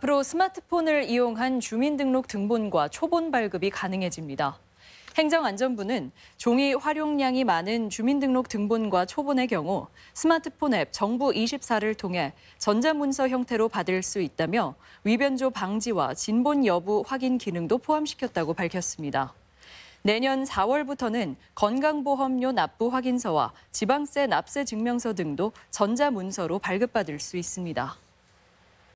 앞으로 스마트폰을 이용한 주민등록 등본과 초본 발급이 가능해집니다. 행정안전부는 종이 활용량이 많은 주민등록 등본과 초본의 경우 스마트폰 앱 정부 24를 통해 전자문서 형태로 받을 수 있다며 위변조 방지와 진본 여부 확인 기능도 포함시켰다고 밝혔습니다. 내년 4월부터는 건강보험료 납부 확인서와 지방세 납세 증명서 등도 전자문서로 발급받을 수 있습니다.